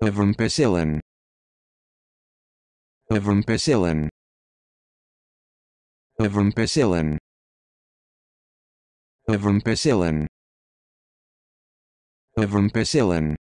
Avrampacillin. Avrampacillin. Avrampacillin. Avrampacillin. Avrampacillin.